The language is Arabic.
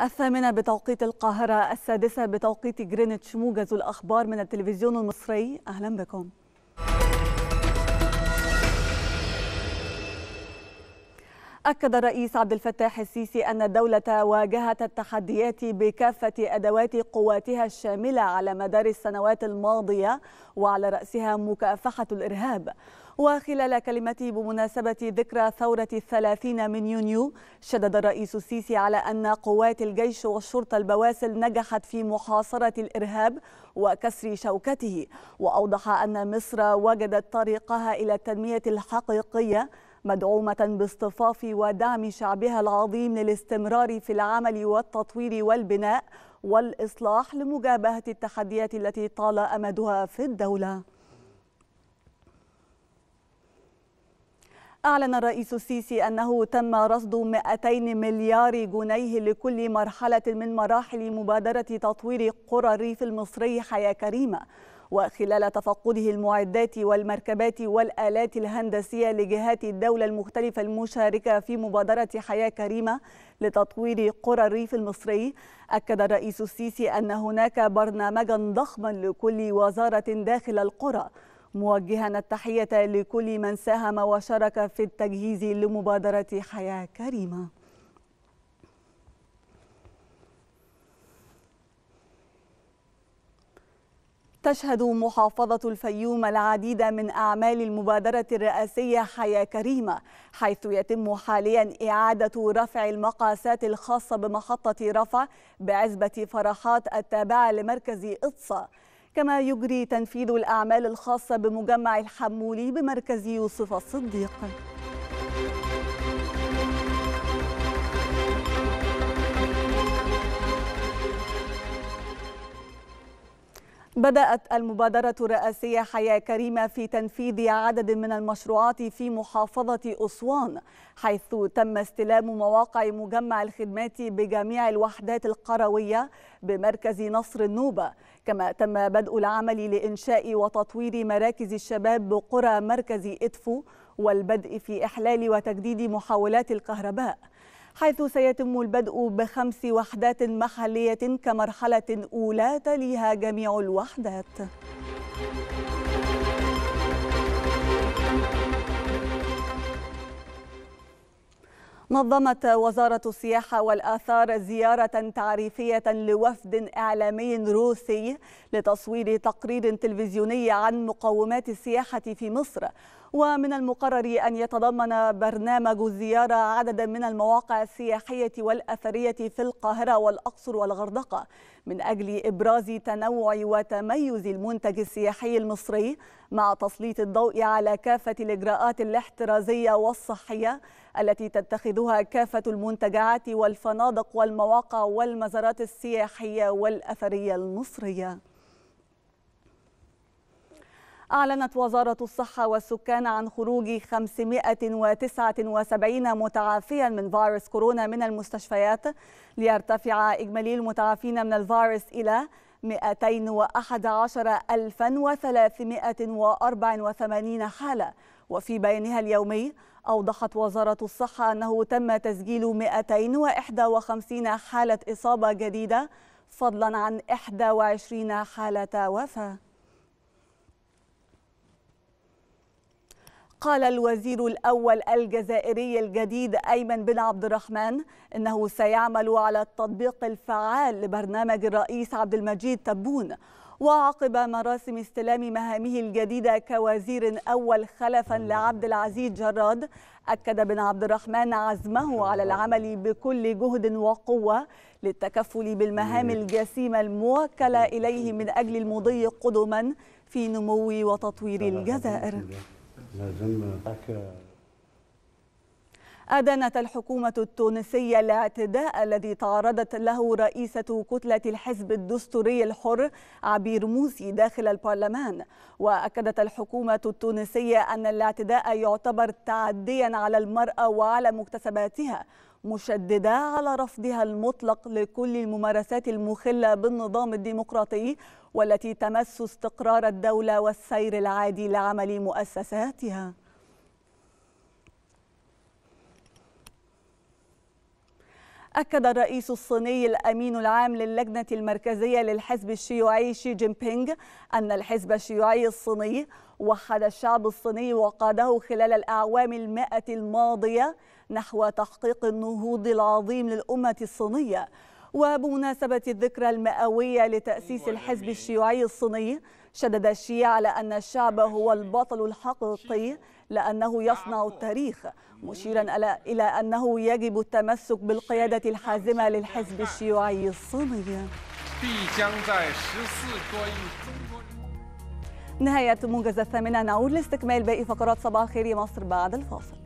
الثامنة بتوقيت القاهرة السادسة بتوقيت جرينتش موجز الأخبار من التلفزيون المصري أهلا بكم أكد الرئيس عبد الفتاح السيسي أن الدولة واجهت التحديات بكافة أدوات قواتها الشاملة على مدار السنوات الماضية وعلى رأسها مكافحة الإرهاب وخلال كلمته بمناسبة ذكرى ثورة الثلاثين من يونيو شدد الرئيس السيسي على أن قوات الجيش والشرطة البواسل نجحت في محاصرة الإرهاب وكسر شوكته وأوضح أن مصر وجدت طريقها إلى التنمية الحقيقية مدعومة باصطفاف ودعم شعبها العظيم للاستمرار في العمل والتطوير والبناء والإصلاح لمجابهة التحديات التي طال أمدها في الدولة أعلن الرئيس السيسي أنه تم رصد 200 مليار جنيه لكل مرحلة من مراحل مبادرة تطوير قرى الريف المصري حياة كريمة وخلال تفقده المعدات والمركبات والآلات الهندسية لجهات الدولة المختلفة المشاركة في مبادرة حياة كريمة لتطوير قرى الريف المصري أكد الرئيس السيسي أن هناك برنامجا ضخما لكل وزارة داخل القرى موجها التحية لكل من ساهم وشارك في التجهيز لمبادرة حياة كريمة تشهد محافظة الفيوم العديد من أعمال المبادرة الرئاسية حياة كريمة حيث يتم حاليا إعادة رفع المقاسات الخاصة بمحطة رفع بعزبة فرحات التابعة لمركز إطسا كما يجري تنفيذ الأعمال الخاصة بمجمع الحمولي بمركز يوسف الصديق بدأت المبادرة الرئاسية حياة كريمة في تنفيذ عدد من المشروعات في محافظة أسوان حيث تم استلام مواقع مجمع الخدمات بجميع الوحدات القروية بمركز نصر النوبة كما تم بدء العمل لإنشاء وتطوير مراكز الشباب بقرى مركز إدفو والبدء في إحلال وتجديد محاولات الكهرباء حيث سيتم البدء بخمس وحدات محلية كمرحلة أولى تليها جميع الوحدات نظمت وزارة السياحة والآثار زيارة تعريفية لوفد إعلامي روسي لتصوير تقرير تلفزيوني عن مقومات السياحة في مصر ومن المقرر أن يتضمن برنامج الزيارة عددا من المواقع السياحية والأثرية في القاهرة والأقصر والغردقة من أجل إبراز تنوع وتميز المنتج السياحي المصري مع تسليط الضوء على كافة الإجراءات الاحترازية والصحية التي تتخذها كافة المنتجعات والفنادق والمواقع والمزارات السياحية والأثرية المصرية أعلنت وزارة الصحة والسكان عن خروج 579 متعافيا من فيروس كورونا من المستشفيات ليرتفع إجمالي المتعافين من الفيروس إلى 211384 حالة وفي بيانها اليومي أوضحت وزارة الصحة أنه تم تسجيل 251 حالة إصابة جديدة فضلا عن 21 حالة وفاة قال الوزير الأول الجزائري الجديد أيمن بن عبد الرحمن إنه سيعمل على التطبيق الفعال لبرنامج الرئيس عبد المجيد تبون وعقب مراسم استلام مهامه الجديدة كوزير أول خلفا لعبد العزيز جراد أكد بن عبد الرحمن عزمه على العمل بكل جهد وقوة للتكفل بالمهام الجسيمة الموكلة إليه من أجل المضي قدما في نمو وتطوير الجزائر أدانت الحكومة التونسية الاعتداء الذي تعرضت له رئيسة كتلة الحزب الدستوري الحر عبير موسي داخل البرلمان وأكدت الحكومة التونسية أن الاعتداء يعتبر تعديا على المرأة وعلى مكتسباتها مشددة على رفضها المطلق لكل الممارسات المخلة بالنظام الديمقراطي والتي تمس استقرار الدولة والسير العادي لعمل مؤسساتها أكد الرئيس الصيني الأمين العام للجنة المركزية للحزب الشيوعي شي جين بينغ أن الحزب الشيوعي الصيني وحد الشعب الصيني وقاده خلال الأعوام المائة الماضية نحو تحقيق النهوض العظيم للأمة الصينية وبمناسبة الذكرى المئوية لتأسيس الحزب الشيوعي الصيني شدد الشيع على أن الشعب هو البطل الحقيقي لأنه يصنع التاريخ مشيرا إلى أنه يجب التمسك بالقيادة الحازمة للحزب الشيوعي الصيني نهاية موجز الثامنة نعود لاستكمال باقي فقرات صباح خير مصر بعد الفاصل